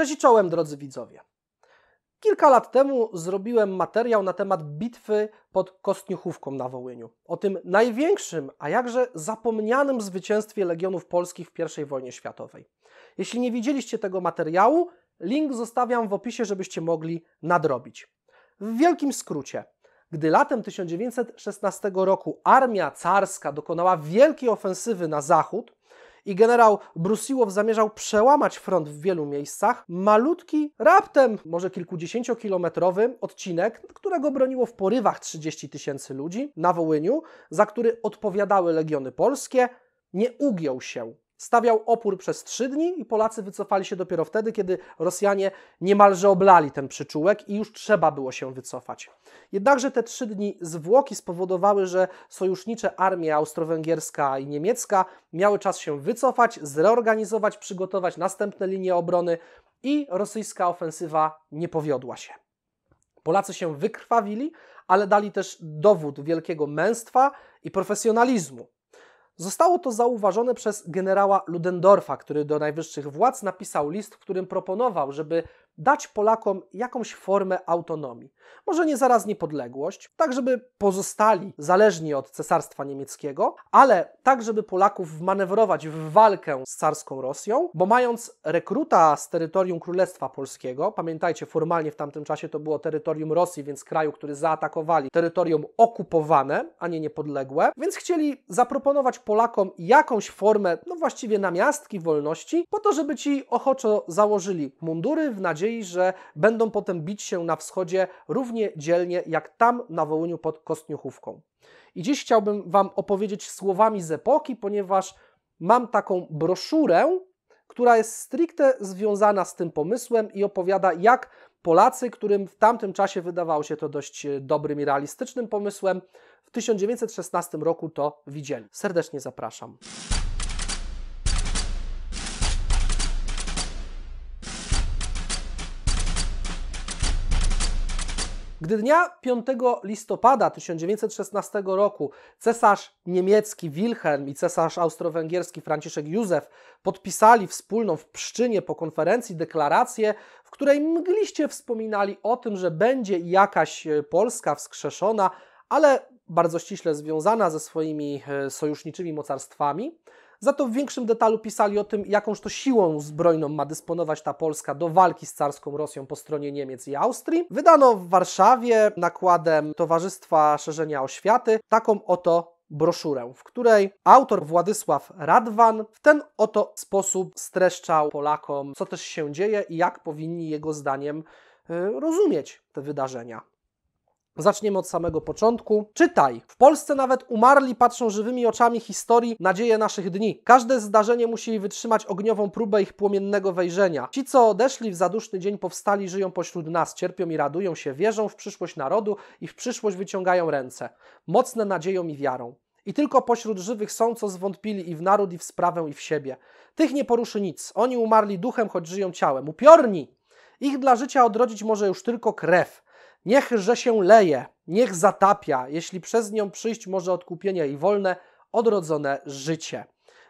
Cześć i czołem, drodzy widzowie. Kilka lat temu zrobiłem materiał na temat bitwy pod Kostniuchówką na Wołyniu. O tym największym, a jakże zapomnianym zwycięstwie Legionów Polskich w I wojnie światowej. Jeśli nie widzieliście tego materiału, link zostawiam w opisie, żebyście mogli nadrobić. W wielkim skrócie, gdy latem 1916 roku armia carska dokonała wielkiej ofensywy na zachód, i generał Brusiłow zamierzał przełamać front w wielu miejscach, malutki, raptem może kilkudziesięciokilometrowy odcinek, którego broniło w porywach 30 tysięcy ludzi na Wołyniu, za który odpowiadały legiony polskie, nie ugiął się stawiał opór przez trzy dni i Polacy wycofali się dopiero wtedy, kiedy Rosjanie niemalże oblali ten przyczółek i już trzeba było się wycofać. Jednakże te trzy dni zwłoki spowodowały, że sojusznicze armie austro-węgierska i niemiecka miały czas się wycofać, zreorganizować, przygotować następne linie obrony i rosyjska ofensywa nie powiodła się. Polacy się wykrwawili, ale dali też dowód wielkiego męstwa i profesjonalizmu. Zostało to zauważone przez generała Ludendorfa, który do najwyższych władz napisał list, w którym proponował, żeby dać Polakom jakąś formę autonomii. Może nie zaraz niepodległość, tak żeby pozostali zależni od cesarstwa niemieckiego, ale tak żeby Polaków manewrować w walkę z carską Rosją, bo mając rekruta z terytorium Królestwa Polskiego, pamiętajcie, formalnie w tamtym czasie to było terytorium Rosji, więc kraju, który zaatakowali, terytorium okupowane, a nie niepodległe, więc chcieli zaproponować Polakom jakąś formę, no właściwie namiastki wolności, po to, żeby ci ochoczo założyli mundury w nadziei, nadziei, że będą potem bić się na wschodzie równie dzielnie jak tam na Wołyniu pod Kostniuchówką. I dziś chciałbym Wam opowiedzieć słowami z epoki, ponieważ mam taką broszurę, która jest stricte związana z tym pomysłem i opowiada, jak Polacy, którym w tamtym czasie wydawało się to dość e, dobrym i realistycznym pomysłem, w 1916 roku to widzieli. Serdecznie zapraszam. Gdy dnia 5 listopada 1916 roku cesarz niemiecki Wilhelm i cesarz austro-węgierski Franciszek Józef podpisali wspólną w Pszczynie po konferencji deklarację, w której mgliście wspominali o tym, że będzie jakaś e, Polska wskrzeszona, ale bardzo ściśle związana ze swoimi e, sojuszniczymi mocarstwami – za to w większym detalu pisali o tym, jakąż to siłą zbrojną ma dysponować ta Polska do walki z carską Rosją po stronie Niemiec i Austrii. Wydano w Warszawie nakładem Towarzystwa Szerzenia Oświaty taką oto broszurę, w której autor Władysław Radwan w ten oto sposób streszczał Polakom, co też się dzieje i jak powinni jego zdaniem y, rozumieć te wydarzenia. Zaczniemy od samego początku. Czytaj. W Polsce nawet umarli patrzą żywymi oczami historii nadzieje naszych dni. Każde zdarzenie musi wytrzymać ogniową próbę ich płomiennego wejrzenia. Ci, co odeszli w zaduszny dzień powstali, żyją pośród nas, cierpią i radują się, wierzą w przyszłość narodu i w przyszłość wyciągają ręce. Mocne nadzieją i wiarą. I tylko pośród żywych są, co zwątpili i w naród, i w sprawę, i w siebie. Tych nie poruszy nic. Oni umarli duchem, choć żyją ciałem. Upiorni! Ich dla życia odrodzić może już tylko krew Niechże się leje, niech zatapia, jeśli przez nią przyjść może odkupienie i wolne, odrodzone życie.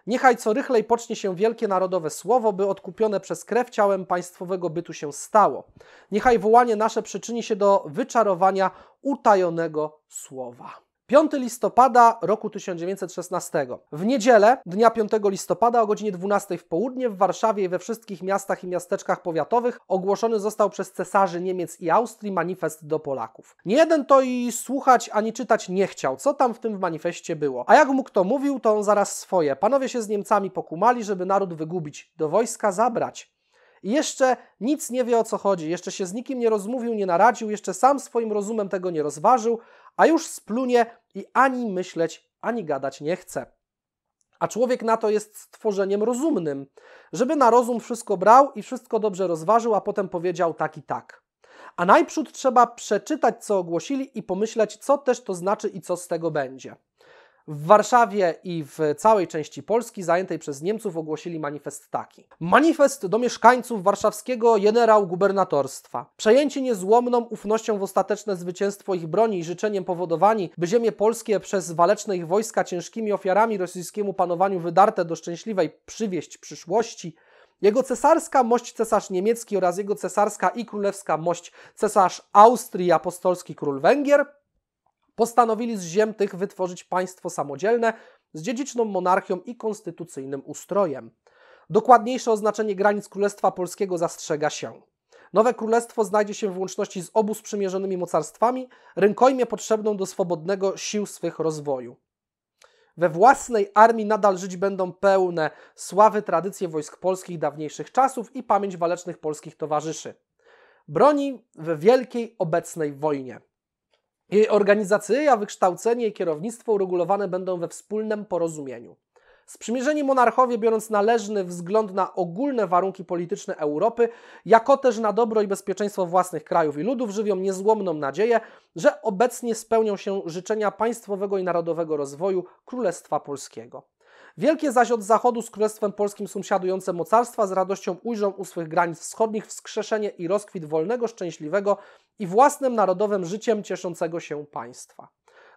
Niechaj co rychlej pocznie się wielkie narodowe słowo, by odkupione przez krew ciałem państwowego bytu się stało. Niechaj wołanie nasze przyczyni się do wyczarowania utajonego słowa. 5 listopada roku 1916. W niedzielę, dnia 5 listopada o godzinie 12 w południe w Warszawie i we wszystkich miastach i miasteczkach powiatowych ogłoszony został przez cesarzy Niemiec i Austrii manifest do Polaków. Nie jeden to i słuchać ani czytać nie chciał, co tam w tym manifestie było. A jak mu kto mówił, to on zaraz swoje. Panowie się z Niemcami pokumali, żeby naród wygubić, do wojska zabrać. Jeszcze nic nie wie o co chodzi, jeszcze się z nikim nie rozmówił, nie naradził, jeszcze sam swoim rozumem tego nie rozważył, a już splunie i ani myśleć, ani gadać nie chce. A człowiek na to jest stworzeniem rozumnym, żeby na rozum wszystko brał i wszystko dobrze rozważył, a potem powiedział tak i tak. A najprzód trzeba przeczytać, co ogłosili i pomyśleć, co też to znaczy i co z tego będzie. W Warszawie i w całej części Polski zajętej przez Niemców ogłosili manifest taki. Manifest do mieszkańców warszawskiego generał gubernatorstwa. Przejęci niezłomną ufnością w ostateczne zwycięstwo ich broni i życzeniem powodowani, by ziemie polskie przez waleczne ich wojska ciężkimi ofiarami rosyjskiemu panowaniu wydarte do szczęśliwej przywieść przyszłości, jego cesarska mość cesarz niemiecki oraz jego cesarska i królewska mość cesarz Austrii apostolski król Węgier Postanowili z ziem tych wytworzyć państwo samodzielne z dziedziczną monarchią i konstytucyjnym ustrojem. Dokładniejsze oznaczenie granic Królestwa Polskiego zastrzega się. Nowe królestwo znajdzie się w łączności z obu sprzymierzonymi mocarstwami, rękojmie potrzebną do swobodnego sił swych rozwoju. We własnej armii nadal żyć będą pełne sławy tradycje wojsk polskich dawniejszych czasów i pamięć walecznych polskich towarzyszy. Broni w wielkiej obecnej wojnie. Jej Organizacja, wykształcenie i kierownictwo uregulowane będą we wspólnym porozumieniu. Sprzymierzeni monarchowie, biorąc należny wzgląd na ogólne warunki polityczne Europy, jako też na dobro i bezpieczeństwo własnych krajów i ludów, żywią niezłomną nadzieję, że obecnie spełnią się życzenia państwowego i narodowego rozwoju Królestwa Polskiego. Wielkie zaś od zachodu z Królestwem Polskim sąsiadujące mocarstwa z radością ujrzą u swych granic wschodnich wskrzeszenie i rozkwit wolnego, szczęśliwego i własnym narodowym życiem cieszącego się państwa.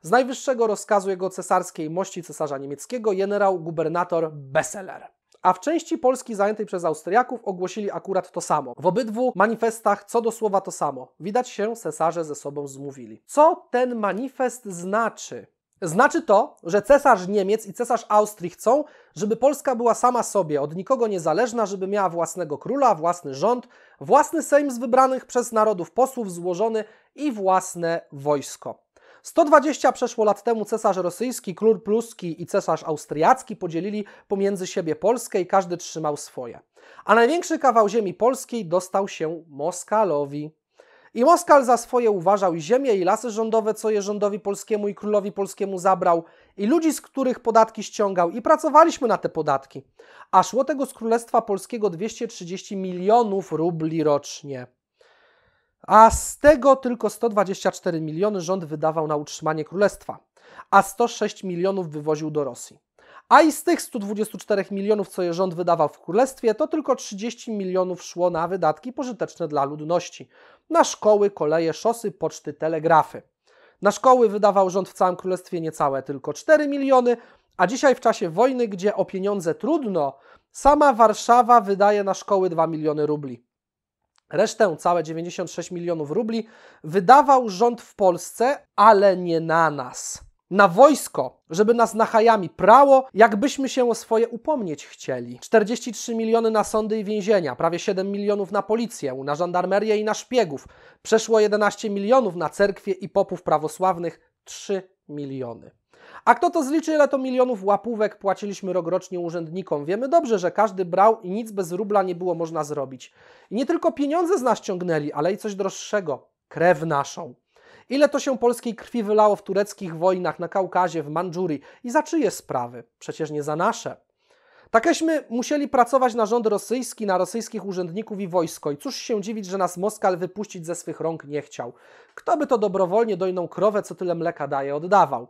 Z najwyższego rozkazu jego cesarskiej mości cesarza niemieckiego generał gubernator Besseler a w części Polski zajętej przez Austriaków ogłosili akurat to samo. W obydwu manifestach co do słowa to samo. Widać się, cesarze ze sobą zmówili. Co ten manifest znaczy? Znaczy to, że cesarz Niemiec i cesarz Austrii chcą, żeby Polska była sama sobie, od nikogo niezależna, żeby miała własnego króla, własny rząd, własny sejm z wybranych przez narodów posłów złożony i własne wojsko. 120 przeszło lat temu cesarz rosyjski, król pluski i cesarz austriacki podzielili pomiędzy siebie Polskę i każdy trzymał swoje. A największy kawał ziemi polskiej dostał się Moskalowi. I Moskal za swoje uważał i ziemię, i lasy rządowe, co je rządowi polskiemu i królowi polskiemu zabrał, i ludzi, z których podatki ściągał, i pracowaliśmy na te podatki. A szło tego z Królestwa Polskiego 230 milionów rubli rocznie. A z tego tylko 124 miliony rząd wydawał na utrzymanie królestwa, a 106 milionów wywoził do Rosji. A i z tych 124 milionów, co je rząd wydawał w królestwie, to tylko 30 milionów szło na wydatki pożyteczne dla ludności. Na szkoły, koleje, szosy, poczty, telegrafy. Na szkoły wydawał rząd w całym królestwie niecałe tylko 4 miliony, a dzisiaj w czasie wojny, gdzie o pieniądze trudno, sama Warszawa wydaje na szkoły 2 miliony rubli. Resztę, całe 96 milionów rubli, wydawał rząd w Polsce, ale nie na nas na wojsko, żeby nas nachajami prało, jakbyśmy się o swoje upomnieć chcieli. 43 miliony na sądy i więzienia, prawie 7 milionów na policję, na żandarmerię i na szpiegów, przeszło 11 milionów na cerkwie i popów prawosławnych, 3 miliony. A kto to zliczy, ile to milionów łapówek płaciliśmy rokrocznie urzędnikom? Wiemy dobrze, że każdy brał i nic bez rubla nie było można zrobić. I nie tylko pieniądze z nas ciągnęli, ale i coś droższego krew naszą. Ile to się polskiej krwi wylało w tureckich wojnach na Kaukazie, w Mandżurii i za czyje sprawy? Przecież nie za nasze. Takeśmy musieli pracować na rząd rosyjski, na rosyjskich urzędników i wojsko. I cóż się dziwić, że nas Moskal wypuścić ze swych rąk nie chciał. Kto by to dobrowolnie dojną krowę, co tyle mleka daje, oddawał.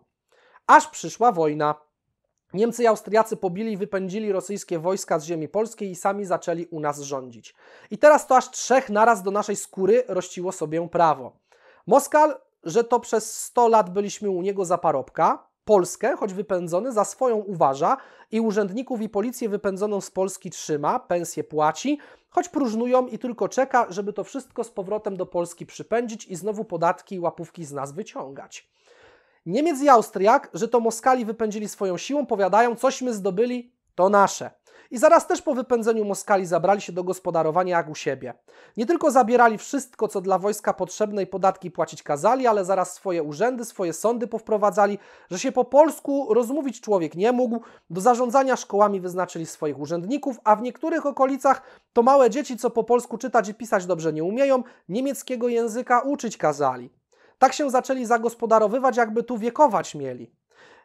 Aż przyszła wojna. Niemcy i Austriacy pobili i wypędzili rosyjskie wojska z ziemi polskiej i sami zaczęli u nas rządzić. I teraz to aż trzech naraz do naszej skóry rościło sobie prawo. Moskal, że to przez 100 lat byliśmy u niego za parobka, Polskę, choć wypędzony, za swoją uważa i urzędników i policję wypędzoną z Polski trzyma, pensję płaci, choć próżnują i tylko czeka, żeby to wszystko z powrotem do Polski przypędzić i znowu podatki i łapówki z nas wyciągać. Niemiec i Austriak, że to Moskali wypędzili swoją siłą, powiadają, cośmy zdobyli, to nasze. I zaraz też po wypędzeniu Moskali zabrali się do gospodarowania jak u siebie. Nie tylko zabierali wszystko, co dla wojska potrzebne i podatki płacić kazali, ale zaraz swoje urzędy, swoje sądy powprowadzali, że się po polsku rozmówić człowiek nie mógł. Do zarządzania szkołami wyznaczyli swoich urzędników, a w niektórych okolicach to małe dzieci, co po polsku czytać i pisać dobrze nie umieją, niemieckiego języka uczyć kazali. Tak się zaczęli zagospodarowywać, jakby tu wiekować mieli.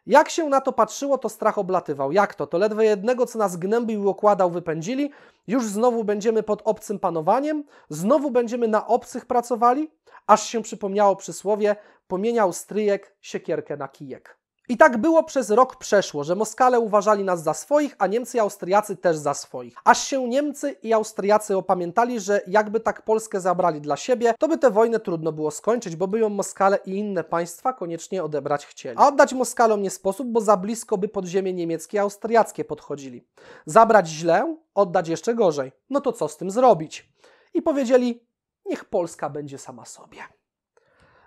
Jak się na to patrzyło, to strach oblatywał. Jak to? To ledwie jednego, co nas gnębił i okładał, wypędzili. Już znowu będziemy pod obcym panowaniem, znowu będziemy na obcych pracowali, aż się przypomniało przysłowie: pomieniał stryjek siekierkę na kijek. I tak było przez rok przeszło, że Moskale uważali nas za swoich, a Niemcy i Austriacy też za swoich. Aż się Niemcy i Austriacy opamiętali, że jakby tak Polskę zabrali dla siebie, to by tę wojnę trudno było skończyć, bo by ją Moskale i inne państwa koniecznie odebrać chcieli. A oddać Moskalom nie sposób, bo za blisko by podziemie niemieckie i austriackie podchodzili. Zabrać źle, oddać jeszcze gorzej. No to co z tym zrobić? I powiedzieli, niech Polska będzie sama sobie.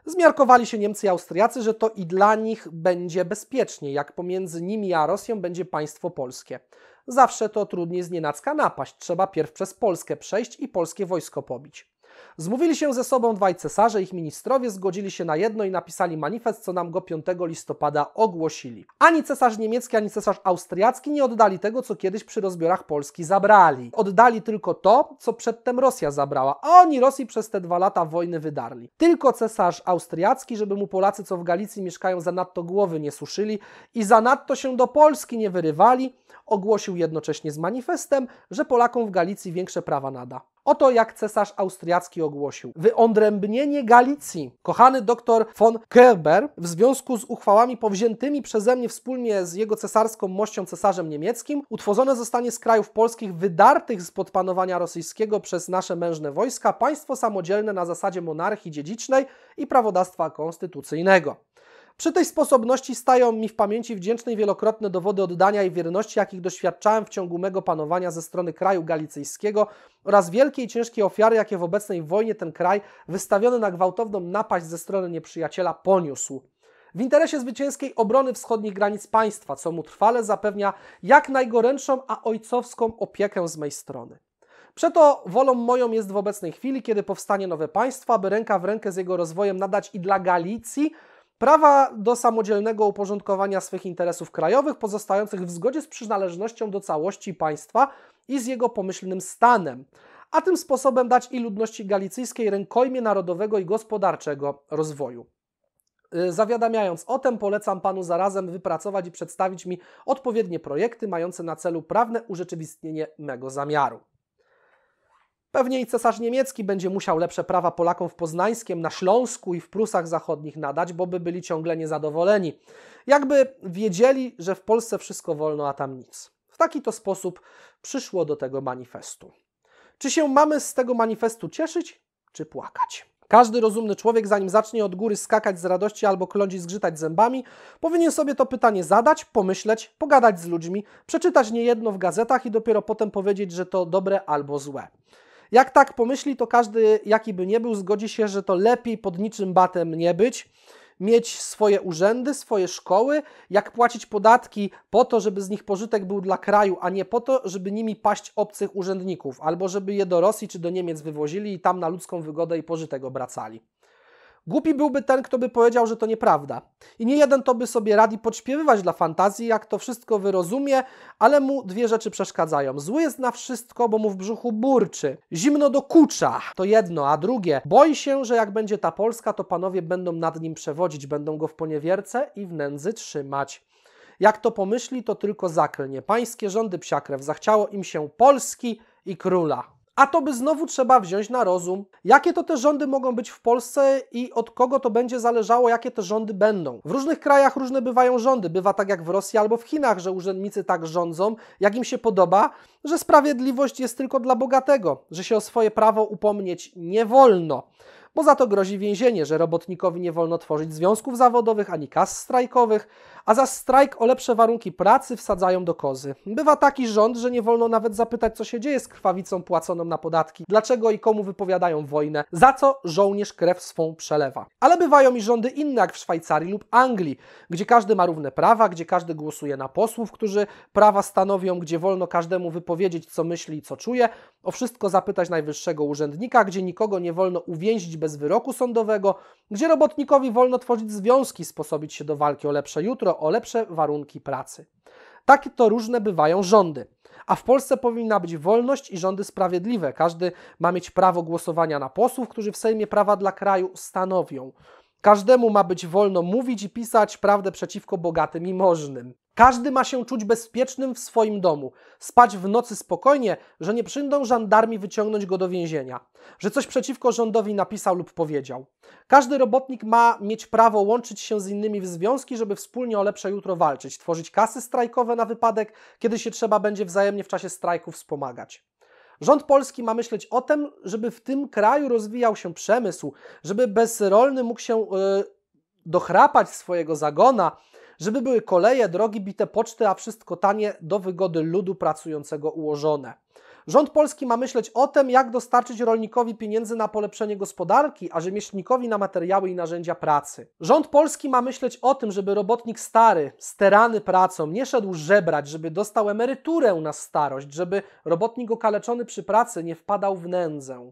Zmiarkowali się Niemcy i Austriacy, że to i dla nich będzie bezpiecznie, jak pomiędzy nimi a Rosją będzie państwo polskie. Zawsze to trudniej z nienacka napaść, trzeba pierw przez Polskę przejść i polskie wojsko pobić. Zmówili się ze sobą dwaj cesarze, ich ministrowie zgodzili się na jedno i napisali manifest, co nam go 5 listopada ogłosili. Ani cesarz niemiecki, ani cesarz austriacki nie oddali tego, co kiedyś przy rozbiorach Polski zabrali. Oddali tylko to, co przedtem Rosja zabrała, a oni Rosji przez te dwa lata wojny wydarli. Tylko cesarz austriacki, żeby mu Polacy, co w Galicji mieszkają, zanadto głowy nie suszyli i zanadto się do Polski nie wyrywali, ogłosił jednocześnie z manifestem, że Polakom w Galicji większe prawa nada. Oto jak cesarz austriacki ogłosił. Wyodrębnienie Galicji, kochany doktor von Kerber, w związku z uchwałami powziętymi przeze mnie wspólnie z jego cesarską mością cesarzem niemieckim, utworzone zostanie z krajów polskich wydartych spod panowania rosyjskiego przez nasze mężne wojska państwo samodzielne na zasadzie monarchii dziedzicznej i prawodawstwa konstytucyjnego. Przy tej sposobności stają mi w pamięci wdzięczne i wielokrotne dowody oddania i wierności, jakich doświadczałem w ciągu mego panowania ze strony kraju galicyjskiego oraz wielkie i ciężkie ofiary, jakie w obecnej wojnie ten kraj, wystawiony na gwałtowną napaść ze strony nieprzyjaciela, poniósł. W interesie zwycięskiej obrony wschodnich granic państwa, co mu trwale zapewnia jak najgorętszą, a ojcowską opiekę z mej strony. Przeto wolą moją jest w obecnej chwili, kiedy powstanie nowe państwo, aby ręka w rękę z jego rozwojem nadać i dla Galicji – prawa do samodzielnego uporządkowania swych interesów krajowych, pozostających w zgodzie z przynależnością do całości państwa i z jego pomyślnym stanem, a tym sposobem dać i ludności galicyjskiej rękojmie narodowego i gospodarczego rozwoju. Y, zawiadamiając o tym, polecam panu zarazem wypracować i przedstawić mi odpowiednie projekty mające na celu prawne urzeczywistnienie mego zamiaru. Pewnie i cesarz niemiecki będzie musiał lepsze prawa Polakom w Poznańskiem, na Śląsku i w Prusach Zachodnich nadać, bo by byli ciągle niezadowoleni. Jakby wiedzieli, że w Polsce wszystko wolno, a tam nic. W taki to sposób przyszło do tego manifestu. Czy się mamy z tego manifestu cieszyć, czy płakać? Każdy rozumny człowiek, zanim zacznie od góry skakać z radości albo klądzi zgrzytać zębami, powinien sobie to pytanie zadać, pomyśleć, pogadać z ludźmi, przeczytać niejedno w gazetach i dopiero potem powiedzieć, że to dobre albo złe. Jak tak pomyśli, to każdy, jaki by nie był, zgodzi się, że to lepiej pod niczym batem nie być, mieć swoje urzędy, swoje szkoły, jak płacić podatki po to, żeby z nich pożytek był dla kraju, a nie po to, żeby nimi paść obcych urzędników, albo żeby je do Rosji czy do Niemiec wywozili i tam na ludzką wygodę i pożytek obracali. Głupi byłby ten, kto by powiedział, że to nieprawda. I nie jeden to by sobie radzi podśpiewywać dla fantazji, jak to wszystko wyrozumie, ale mu dwie rzeczy przeszkadzają. Zły jest na wszystko, bo mu w brzuchu burczy. Zimno dokucza, to jedno, a drugie, boi się, że jak będzie ta Polska, to panowie będą nad nim przewodzić, będą go w poniewierce i w nędzy trzymać. Jak to pomyśli, to tylko zaklnie. Pańskie rządy psiakrew, zachciało im się Polski i króla a to by znowu trzeba wziąć na rozum. Jakie to te rządy mogą być w Polsce i od kogo to będzie zależało, jakie te rządy będą. W różnych krajach różne bywają rządy. Bywa tak jak w Rosji albo w Chinach, że urzędnicy tak rządzą, jak im się podoba, że sprawiedliwość jest tylko dla bogatego, że się o swoje prawo upomnieć nie wolno bo za to grozi więzienie, że robotnikowi nie wolno tworzyć związków zawodowych ani kas strajkowych, a za strajk o lepsze warunki pracy wsadzają do kozy. Bywa taki rząd, że nie wolno nawet zapytać, co się dzieje z krwawicą płaconą na podatki, dlaczego i komu wypowiadają wojnę, za co żołnierz krew swą przelewa. Ale bywają i rządy inne, jak w Szwajcarii lub Anglii, gdzie każdy ma równe prawa, gdzie każdy głosuje na posłów, którzy prawa stanowią, gdzie wolno każdemu wypowiedzieć, co myśli i co czuje, o wszystko zapytać najwyższego urzędnika, gdzie nikogo nie wolno uwięzić bez wyroku sądowego, gdzie robotnikowi wolno tworzyć związki, sposobić się do walki o lepsze jutro, o lepsze warunki pracy. Takie to różne bywają rządy. A w Polsce powinna być wolność i rządy sprawiedliwe. Każdy ma mieć prawo głosowania na posłów, którzy w Sejmie prawa dla kraju stanowią. Każdemu ma być wolno mówić i pisać prawdę przeciwko bogatym i możnym. Każdy ma się czuć bezpiecznym w swoim domu, spać w nocy spokojnie, że nie przyjdą żandarmi wyciągnąć go do więzienia, że coś przeciwko rządowi napisał lub powiedział. Każdy robotnik ma mieć prawo łączyć się z innymi w związki, żeby wspólnie o lepsze jutro walczyć, tworzyć kasy strajkowe na wypadek, kiedy się trzeba będzie wzajemnie w czasie strajków wspomagać. Rząd polski ma myśleć o tym, żeby w tym kraju rozwijał się przemysł, żeby bezrolny mógł się yy, dochrapać swojego zagona, żeby były koleje, drogi, bite poczty, a wszystko tanie do wygody ludu pracującego ułożone. Rząd polski ma myśleć o tym, jak dostarczyć rolnikowi pieniędzy na polepszenie gospodarki, a rzemieślnikowi na materiały i narzędzia pracy. Rząd polski ma myśleć o tym, żeby robotnik stary, sterany pracą, nie szedł żebrać, żeby dostał emeryturę na starość, żeby robotnik okaleczony przy pracy nie wpadał w nędzę.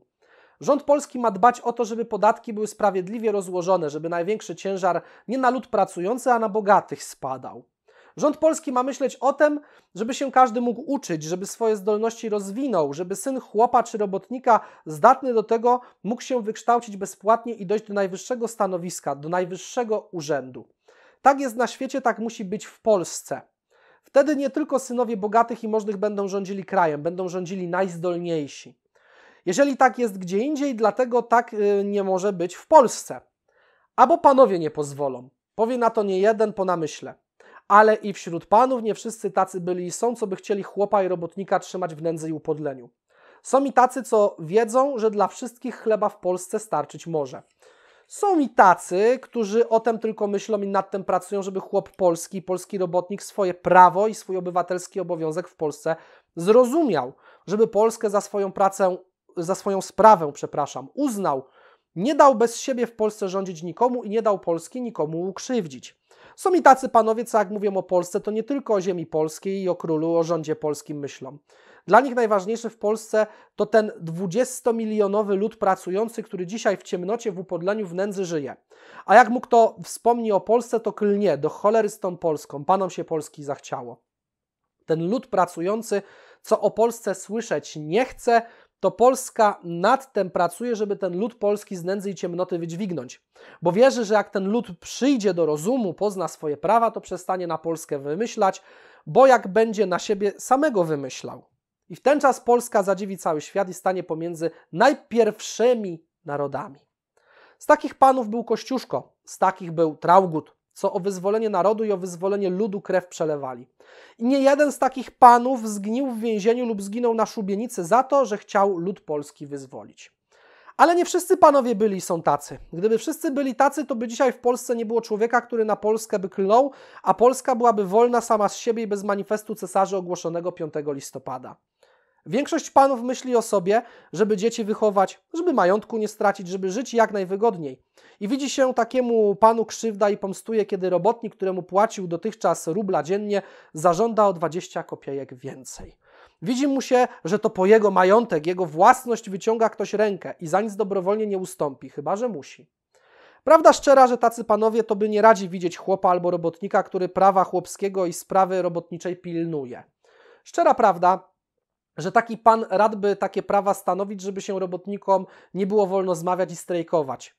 Rząd polski ma dbać o to, żeby podatki były sprawiedliwie rozłożone, żeby największy ciężar nie na lud pracujący, a na bogatych spadał. Rząd polski ma myśleć o tym, żeby się każdy mógł uczyć, żeby swoje zdolności rozwinął, żeby syn chłopa czy robotnika zdatny do tego mógł się wykształcić bezpłatnie i dojść do najwyższego stanowiska, do najwyższego urzędu. Tak jest na świecie, tak musi być w Polsce. Wtedy nie tylko synowie bogatych i możnych będą rządzili krajem, będą rządzili najzdolniejsi. Jeżeli tak jest gdzie indziej, dlatego tak y, nie może być w Polsce. Albo panowie nie pozwolą. Powie na to nie jeden po namyśle. Ale i wśród panów nie wszyscy tacy byli i są, co by chcieli chłopa i robotnika trzymać w nędzy i upodleniu. Są i tacy, co wiedzą, że dla wszystkich chleba w Polsce starczyć może. Są i tacy, którzy o tym tylko myślą i nad tym pracują, żeby chłop polski, polski robotnik swoje prawo i swój obywatelski obowiązek w Polsce zrozumiał, żeby Polskę za swoją pracę za swoją sprawę, przepraszam, uznał, nie dał bez siebie w Polsce rządzić nikomu i nie dał Polski nikomu ukrzywdzić. Są i tacy panowie, co jak mówią o Polsce, to nie tylko o ziemi polskiej i o królu, o rządzie polskim myślą. Dla nich najważniejszy w Polsce to ten 20-milionowy lud pracujący, który dzisiaj w ciemnocie, w upodleniu, w nędzy żyje. A jak mu kto wspomni o Polsce, to klnie, do cholery z tą Polską, panom się Polski zachciało. Ten lud pracujący, co o Polsce słyszeć nie chce, to Polska nad tym pracuje, żeby ten lud polski z nędzy i ciemnoty wydźwignąć. Bo wierzy, że jak ten lud przyjdzie do rozumu, pozna swoje prawa, to przestanie na Polskę wymyślać, bo jak będzie na siebie samego wymyślał. I w ten czas Polska zadziwi cały świat i stanie pomiędzy najpierwszymi narodami. Z takich panów był Kościuszko, z takich był Traugut, co o wyzwolenie narodu i o wyzwolenie ludu krew przelewali. I nie jeden z takich panów zgnił w więzieniu lub zginął na szubienicy za to, że chciał lud polski wyzwolić. Ale nie wszyscy panowie byli i są tacy. Gdyby wszyscy byli tacy, to by dzisiaj w Polsce nie było człowieka, który na Polskę by klnął, a Polska byłaby wolna sama z siebie i bez manifestu cesarzy ogłoszonego 5 listopada. Większość panów myśli o sobie, żeby dzieci wychować, żeby majątku nie stracić, żeby żyć jak najwygodniej. I widzi się takiemu panu krzywda i pomstuje, kiedy robotnik, któremu płacił dotychczas rubla dziennie, zażąda o 20 kopiejek więcej. Widzi mu się, że to po jego majątek, jego własność wyciąga ktoś rękę i za nic dobrowolnie nie ustąpi, chyba że musi. Prawda szczera, że tacy panowie to by nie radzi widzieć chłopa albo robotnika, który prawa chłopskiego i sprawy robotniczej pilnuje. Szczera prawda, że taki pan radby takie prawa stanowić, żeby się robotnikom nie było wolno zmawiać i strajkować.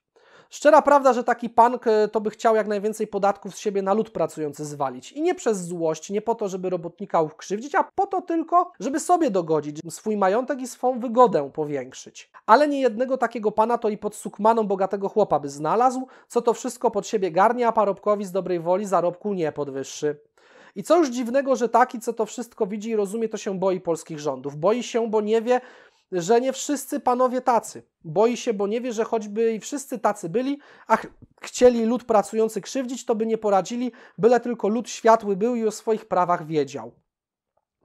Szczera prawda, że taki pan to by chciał jak najwięcej podatków z siebie na lud pracujący zwalić. I nie przez złość, nie po to, żeby robotnika ukrzywdzić, a po to tylko, żeby sobie dogodzić, swój majątek i swą wygodę powiększyć. Ale nie jednego takiego pana to i pod sukmaną bogatego chłopa by znalazł, co to wszystko pod siebie garnia, a parobkowi z dobrej woli zarobku nie podwyższy. I co już dziwnego, że taki, co to wszystko widzi i rozumie, to się boi polskich rządów. Boi się, bo nie wie, że nie wszyscy panowie tacy. Boi się, bo nie wie, że choćby i wszyscy tacy byli, a ch chcieli lud pracujący krzywdzić, to by nie poradzili, byle tylko lud światły był i o swoich prawach wiedział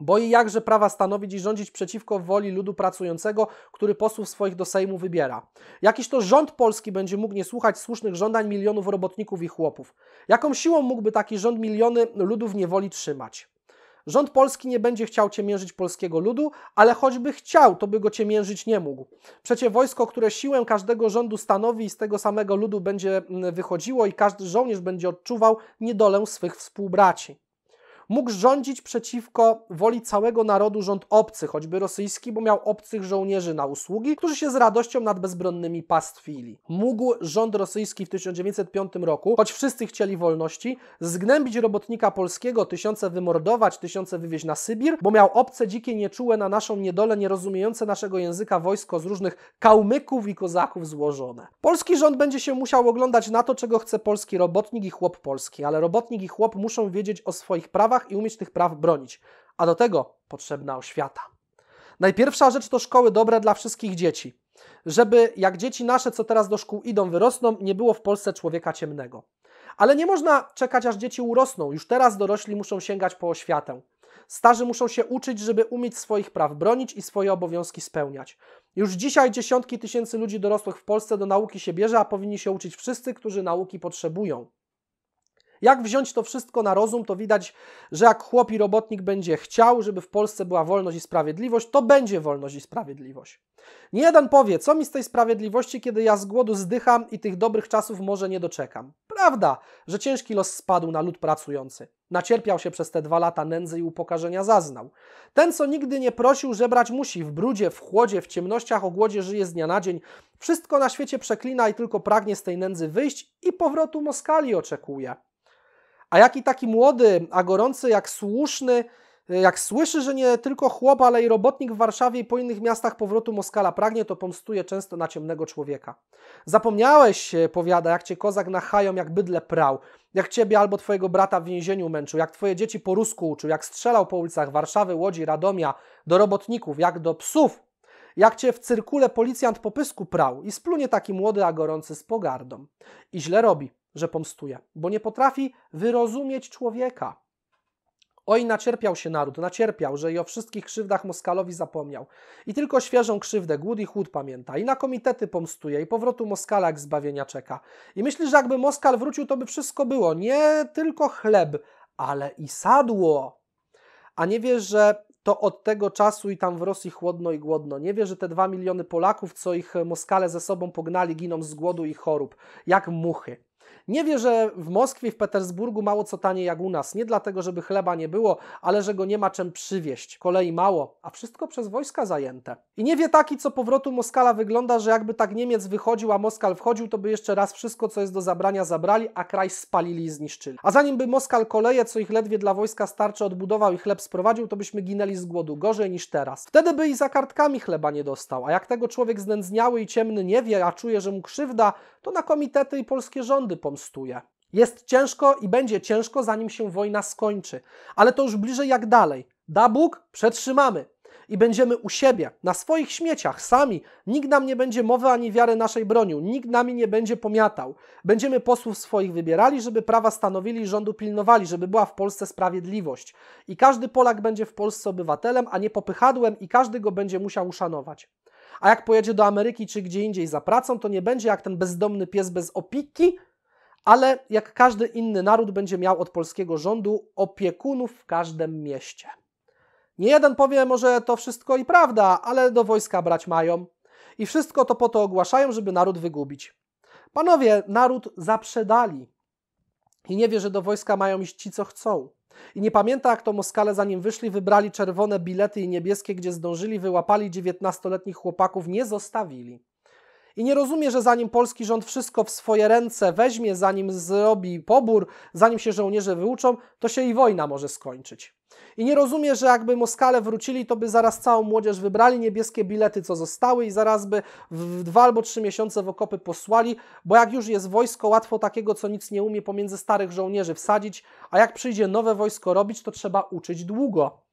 bo i jakże prawa stanowić i rządzić przeciwko woli ludu pracującego, który posłów swoich do Sejmu wybiera. Jakiś to rząd polski będzie mógł nie słuchać słusznych żądań milionów robotników i chłopów. Jaką siłą mógłby taki rząd miliony ludów niewoli trzymać? Rząd polski nie będzie chciał ciemiężyć polskiego ludu, ale choćby chciał, to by go ciemiężyć nie mógł. Przecie wojsko, które siłę każdego rządu stanowi i z tego samego ludu będzie mm, wychodziło i każdy żołnierz będzie odczuwał niedolę swych współbraci mógł rządzić przeciwko woli całego narodu rząd obcy, choćby rosyjski, bo miał obcych żołnierzy na usługi, którzy się z radością nad bezbronnymi pastwili. Mógł rząd rosyjski w 1905 roku, choć wszyscy chcieli wolności, zgnębić robotnika polskiego, tysiące wymordować, tysiące wywieźć na Sybir, bo miał obce, dzikie, nieczułe na naszą niedolę, nierozumiejące naszego języka wojsko z różnych kałmyków i kozaków złożone. Polski rząd będzie się musiał oglądać na to, czego chce polski robotnik i chłop polski, ale robotnik i chłop muszą wiedzieć o swoich prawach, prawach i umieć tych praw bronić. A do tego potrzebna oświata. Najpierwsza rzecz to szkoły dobre dla wszystkich dzieci. Żeby jak dzieci nasze, co teraz do szkół idą, wyrosną, nie było w Polsce człowieka ciemnego. Ale nie można czekać, aż dzieci urosną. Już teraz dorośli muszą sięgać po oświatę. Starzy muszą się uczyć, żeby umieć swoich praw bronić i swoje obowiązki spełniać. Już dzisiaj dziesiątki tysięcy ludzi dorosłych w Polsce do nauki się bierze, a powinni się uczyć wszyscy, którzy nauki potrzebują. Jak wziąć to wszystko na rozum, to widać, że jak chłop i robotnik będzie chciał, żeby w Polsce była wolność i sprawiedliwość, to będzie wolność i sprawiedliwość. Nie jeden powie, co mi z tej sprawiedliwości, kiedy ja z głodu zdycham i tych dobrych czasów może nie doczekam. Prawda, że ciężki los spadł na lud pracujący. Nacierpiał się przez te dwa lata nędzy i upokarzenia zaznał. Ten, co nigdy nie prosił, żebrać musi. W brudzie, w chłodzie, w ciemnościach, o głodzie żyje z dnia na dzień. Wszystko na świecie przeklina i tylko pragnie z tej nędzy wyjść i powrotu Moskali oczekuje. A jaki taki młody, a gorący, jak słuszny, e, jak słyszy, że nie tylko chłop, ale i robotnik w Warszawie i po innych miastach powrotu Moskala pragnie, to pomstuje często na ciemnego człowieka. Zapomniałeś, e, powiada, jak cię kozak nachają, jak bydle prał, jak ciebie albo twojego brata w więzieniu męczył, jak twoje dzieci po rusku uczył, jak strzelał po ulicach Warszawy, Łodzi, Radomia, do robotników, jak do psów, jak cię w cyrkule policjant po pysku prał i splunie taki młody, a gorący z pogardą. I źle robi że pomstuje, bo nie potrafi wyrozumieć człowieka. Oj, nacierpiał się naród, nacierpiał, że i o wszystkich krzywdach Moskalowi zapomniał. I tylko świeżą krzywdę, głód i chłód pamięta. I na komitety pomstuje, i powrotu Moskala jak zbawienia czeka. I myśli, że jakby Moskal wrócił, to by wszystko było. Nie tylko chleb, ale i sadło. A nie wie, że to od tego czasu i tam w Rosji chłodno i głodno. Nie wie, że te dwa miliony Polaków, co ich Moskale ze sobą pognali, giną z głodu i chorób, jak muchy. Nie wie, że w Moskwie, w Petersburgu mało co tanie jak u nas. Nie dlatego, żeby chleba nie było, ale że go nie ma czym przywieźć. Kolei mało, a wszystko przez wojska zajęte. I nie wie taki, co powrotu Moskala wygląda, że jakby tak Niemiec wychodził, a Moskal wchodził, to by jeszcze raz wszystko, co jest do zabrania, zabrali, a kraj spalili i zniszczyli. A zanim by Moskal koleje, co ich ledwie dla wojska starczy, odbudował i chleb sprowadził, to byśmy ginęli z głodu gorzej niż teraz. Wtedy by i za kartkami chleba nie dostał, a jak tego człowiek znędzniały i ciemny nie wie, a czuje, że mu krzywda, to na komitety i polskie rządy pomstuje. Jest ciężko i będzie ciężko, zanim się wojna skończy, ale to już bliżej jak dalej. Da Bóg, przetrzymamy i będziemy u siebie, na swoich śmieciach, sami. Nikt nam nie będzie mowy ani wiary naszej bronił, nikt nami nie będzie pomiatał. Będziemy posłów swoich wybierali, żeby prawa stanowili i rządu pilnowali, żeby była w Polsce sprawiedliwość. I każdy Polak będzie w Polsce obywatelem, a nie popychadłem i każdy go będzie musiał uszanować. A jak pojedzie do Ameryki czy gdzie indziej za pracą, to nie będzie jak ten bezdomny pies bez opiki, ale jak każdy inny naród będzie miał od polskiego rządu opiekunów w każdym mieście. Nie jeden powie, może to wszystko i prawda, ale do wojska brać mają. I wszystko to po to ogłaszają, żeby naród wygubić. Panowie, naród zaprzedali. I nie wie, że do wojska mają iść ci, co chcą. I nie pamięta, jak to Moskale zanim wyszli, wybrali czerwone bilety i niebieskie, gdzie zdążyli, wyłapali dziewiętnastoletnich chłopaków, nie zostawili i nie rozumie, że zanim polski rząd wszystko w swoje ręce weźmie, zanim zrobi pobór, zanim się żołnierze wyuczą, to się i wojna może skończyć. I nie rozumie, że jakby Moskale wrócili, to by zaraz całą młodzież wybrali niebieskie bilety, co zostały, i zaraz by w dwa albo trzy miesiące w okopy posłali, bo jak już jest wojsko, łatwo takiego, co nic nie umie, pomiędzy starych żołnierzy wsadzić, a jak przyjdzie nowe wojsko robić, to trzeba uczyć długo.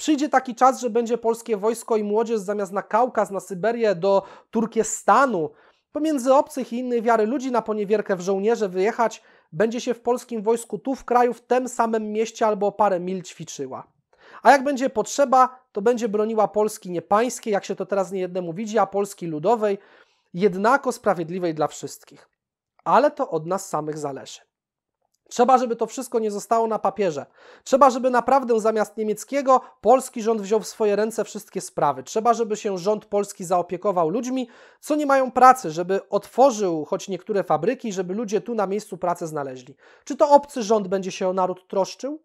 Przyjdzie taki czas, że będzie polskie wojsko i młodzież zamiast na Kaukaz, na Syberię, do Turkestanu, pomiędzy obcych i innej wiary ludzi na poniewierkę w żołnierze wyjechać, będzie się w polskim wojsku tu w kraju, w tym samym mieście albo o parę mil ćwiczyła. A jak będzie potrzeba, to będzie broniła Polski nie pańskiej, jak się to teraz niejednemu widzi, a Polski ludowej, jednako sprawiedliwej dla wszystkich. Ale to od nas samych zależy. Trzeba, żeby to wszystko nie zostało na papierze. Trzeba, żeby naprawdę zamiast niemieckiego polski rząd wziął w swoje ręce wszystkie sprawy. Trzeba, żeby się rząd polski zaopiekował ludźmi, co nie mają pracy, żeby otworzył choć niektóre fabryki, żeby ludzie tu na miejscu pracy znaleźli. Czy to obcy rząd będzie się o naród troszczył?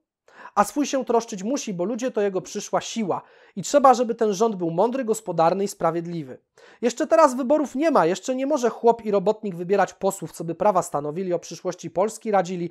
A swój się troszczyć musi, bo ludzie to jego przyszła siła. I trzeba, żeby ten rząd był mądry, gospodarny i sprawiedliwy. Jeszcze teraz wyborów nie ma, jeszcze nie może chłop i robotnik wybierać posłów, co by prawa stanowili o przyszłości Polski, radzili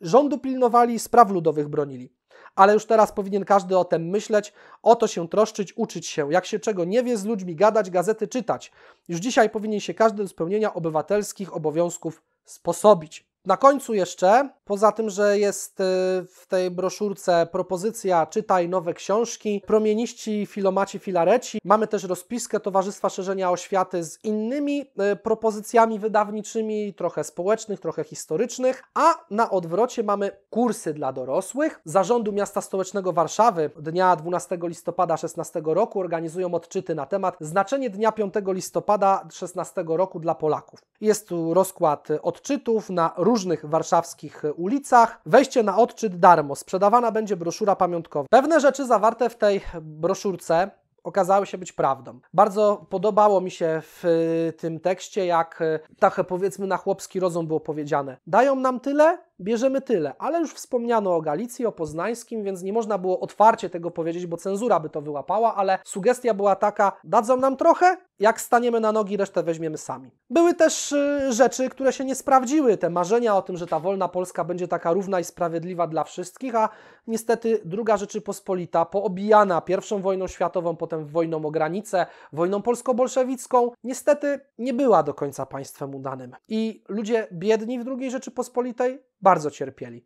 rządu pilnowali, spraw ludowych bronili. Ale już teraz powinien każdy o tym myśleć, o to się troszczyć, uczyć się. Jak się czego nie wie, z ludźmi gadać, gazety czytać. Już dzisiaj powinien się każdy do spełnienia obywatelskich obowiązków sposobić. Na końcu jeszcze, poza tym, że jest y, w tej broszurce propozycja czytaj nowe książki, promieniści, filomaci, filareci, mamy też rozpiskę Towarzystwa Szerzenia Oświaty z innymi y, propozycjami wydawniczymi, trochę społecznych, trochę historycznych, a na odwrocie mamy kursy dla dorosłych. Zarządu Miasta Stołecznego Warszawy dnia 12 listopada 16 roku organizują odczyty na temat znaczenie dnia 5 listopada 16 roku dla Polaków. Jest tu rozkład odczytów na różnych warszawskich ulicach. Wejście na odczyt darmo. Sprzedawana będzie broszura pamiątkowa. Pewne rzeczy zawarte w tej broszurce okazały się być prawdą. Bardzo podobało mi się w y, tym tekście, jak y, trochę tak, powiedzmy na chłopski rozum było powiedziane. Dają nam tyle, bierzemy tyle. Ale już wspomniano o Galicji, o Poznańskim, więc nie można było otwarcie tego powiedzieć, bo cenzura by to wyłapała, ale sugestia była taka, dadzą nam trochę, jak staniemy na nogi, resztę weźmiemy sami. Były też y, rzeczy, które się nie sprawdziły, te marzenia o tym, że ta wolna Polska będzie taka równa i sprawiedliwa dla wszystkich, a niestety druga Rzeczypospolita poobijana pierwszą wojną światową, potem wojną o granicę, wojną polsko-bolszewicką, niestety nie była do końca państwem udanym. I ludzie biedni w drugiej Rzeczypospolitej bardzo cierpieli.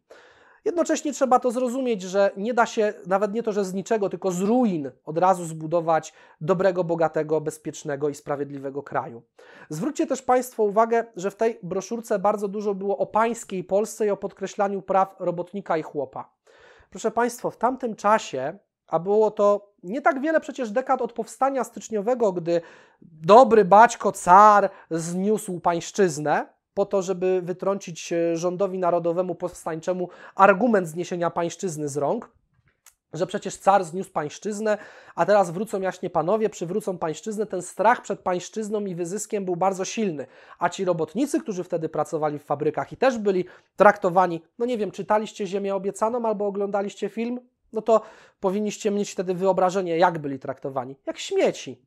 Jednocześnie trzeba to zrozumieć, że nie da się nawet nie to, że z niczego, tylko z ruin od razu zbudować dobrego, bogatego, bezpiecznego i sprawiedliwego kraju. Zwróćcie też Państwo uwagę, że w tej broszurce bardzo dużo było o pańskiej Polsce i o podkreślaniu praw robotnika i chłopa. Proszę Państwa, w tamtym czasie, a było to nie tak wiele przecież dekad od powstania styczniowego, gdy dobry baćko car zniósł pańszczyznę, po to, żeby wytrącić e, rządowi narodowemu powstańczemu argument zniesienia pańszczyzny z rąk, że przecież car zniósł pańszczyznę, a teraz wrócą jaśnie panowie, przywrócą pańszczyznę. Ten strach przed pańszczyzną i wyzyskiem był bardzo silny. A ci robotnicy, którzy wtedy pracowali w fabrykach i też byli traktowani, no nie wiem, czytaliście Ziemię Obiecaną albo oglądaliście film, no to powinniście mieć wtedy wyobrażenie, jak byli traktowani. Jak śmieci,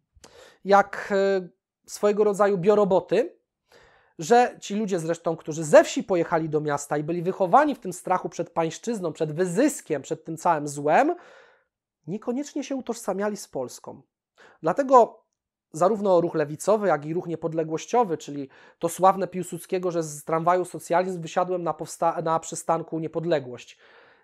jak e, swojego rodzaju bioroboty, że ci ludzie zresztą, którzy ze wsi pojechali do miasta i byli wychowani w tym strachu przed pańszczyzną, przed wyzyskiem, przed tym całym złem, niekoniecznie się utożsamiali z Polską. Dlatego zarówno ruch lewicowy, jak i ruch niepodległościowy, czyli to sławne Piłsudskiego, że z tramwaju socjalizm wysiadłem na, na przystanku niepodległość.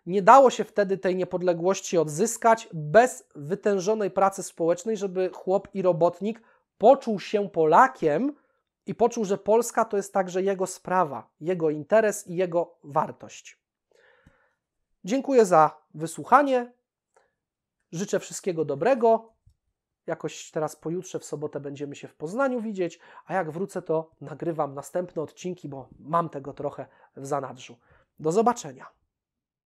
Nie dało się wtedy tej niepodległości odzyskać bez wytężonej pracy społecznej, żeby chłop i robotnik poczuł się Polakiem, i poczuł, że Polska to jest także jego sprawa, jego interes i jego wartość. Dziękuję za wysłuchanie. Życzę wszystkiego dobrego. Jakoś teraz pojutrze w sobotę będziemy się w Poznaniu widzieć, a jak wrócę, to nagrywam następne odcinki, bo mam tego trochę w zanadrzu. Do zobaczenia.